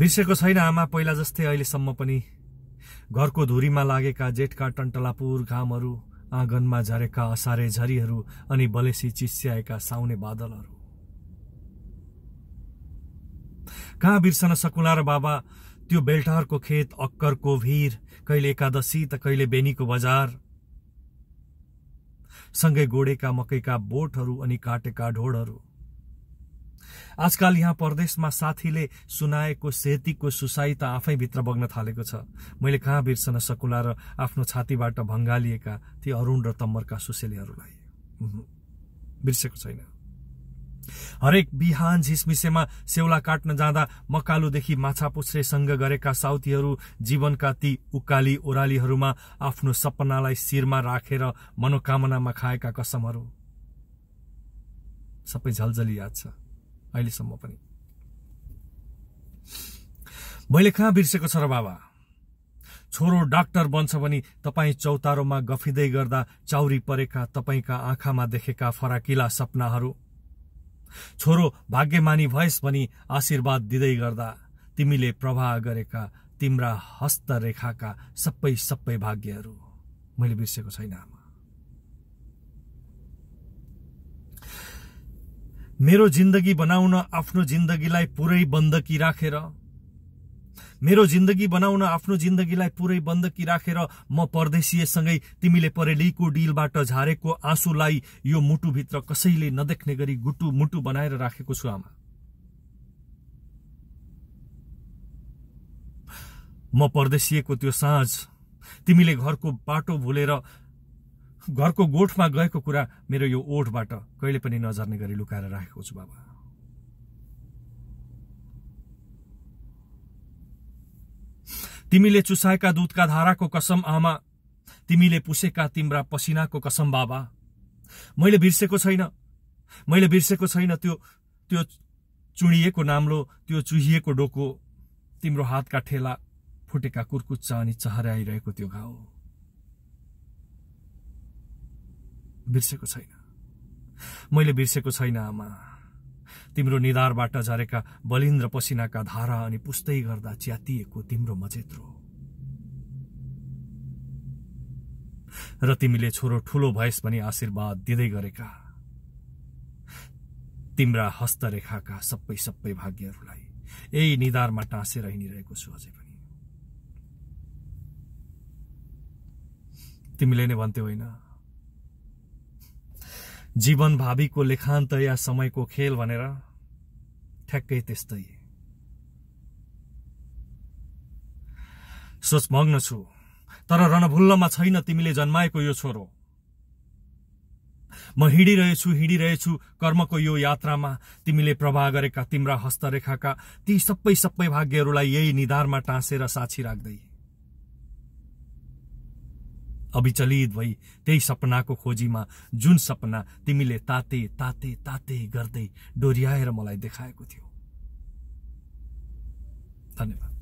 बिर्सेको छैन आमा पहिला जस्तै अहिलेसम्म पनि घरको धुरीमा लागेका जेठका टन्टलापुर घामहरू आँगनमा झरेका असारे झरीहरू अनि बलेसी चिस्याएका साउने बादलहरू कहाँ बिर्सन सकुला र बाबा त्यो बेल्टारको खेत अक्करको भिर कहिले एकादशी त कहिले बेनीको बजार सँगै गोडेका मकैका बोटहरू अनि काटेका ढोडहरू आजकाल यहाँ परदेशमा साथीले सुनाएको सेतीको सुसाई त आफै भित्र बग्न थालेको छ मैले कहाँ बिर्सन सकुला र आफ्नो छातीबाट भङ्गालिएका ती अरुण र तम्मरका सुसेलीहरूलाई बिर्सेको छैन हरेक बिहान झिसमिसेमा सेउला काट्न जाँदा मकालोदेखि माछापुच्छ्रेसँग गरेका साउथीहरू जीवनका ती उकाली ओह्रालीहरूमा आफ्नो सपनालाई शिरमा राखेर रा मनोकामनामा खाएका कसमहरू सबै झलझली याद छ अहिलेसम्म पनि मैले कहाँ बिर्सेको छ र बाबा छोरो डाक्टर बन्छ भने तपाईँ चौतारोमा गफिँदै गर्दा चाउरी परेका तपाईँका आँखामा देखेका फराकिला सपनाहरू छोरो भाग्यमानी भएस भनी आशीर्वाद दिँदै गर्दा तिमीले प्रवाह गरेका तिम्रा हस्तरेखाका सबै सबै भाग्यहरू मैले बिर्सेको छैन आमा मेरो जिन्दगी बनाउन आफ्नो जिन्दगीलाई पुरै बन्दकी राखेर मेरो जिन्दगी बनाउन आफ्नो जिन्दगीलाई पुरै बन्दकी राखेर रा। म परदेशीसँगै तिमीले परेलीको डिलबाट झारेको आँसुलाई यो मुटुभित्र कसैले नदेख्ने गरी गुटु मुटु बनाएर राखेको छु आमा म परदेशीको त्यो साँझ तिमीले घरको बाटो भुलेर घरको गोठमा गएको कुरा मेरो यो ओठबाट कहिले पनि नजर्ने गरी लुकाएर राखेको छु बाबा तिमीले चुसाएका दुधका धाराको कसम आमा तिमीले पुसेका तिम्रा पसिनाको कसम बाबा मैले बिर्सेको छैन मैले बिर्सेको छैन त्यो त्यो चुडिएको नाम्लो त्यो चुहिएको डोको तिम्रो हातका ठेला फुटेका कुर्कुच्चा अनि चहराइरहेको त्यो घाउ बिर्सेको छैन मैले बिर्सेको छैन आमा तिम्रो निधारबाट झरेका बलिन्द्र पसिनाका धारा अनि पुस्तै गर्दा च्यातिएको तिम्रो मजेत्रो र तिमीले छोरो ठूलो भएस भनी आशीर्वाद दिँदै गरेका तिम्रा हस्तरेखाका सबै सबै भाग्यहरूलाई यही निधारमा टाँसेर हिँडिरहेको छु अझै पनि तिमीले नै भन्थ्यो होइन जीवन भावीको लेखान्त या समयको खेल भनेर ठ्याक्कै त्यस्तै सोचमग्न छु तर रणभुल्लमा छैन तिमीले जन्माएको यो छोरो म हिँडिरहेछु हिँडिरहेछु कर्मको यो यात्रामा तिमीले प्रभाव गरेका तिम्रा हस्तरेखाका ती सबै सबै भाग्यहरूलाई यही निधारमा टाँसेर साक्षी राख्दै अविचलित भई त्यही सपनाको खोजीमा जुन सपना तिमीले ताते ताते ताते गर्दै डोर्याएर मलाई देखाएको थियो धन्यवाद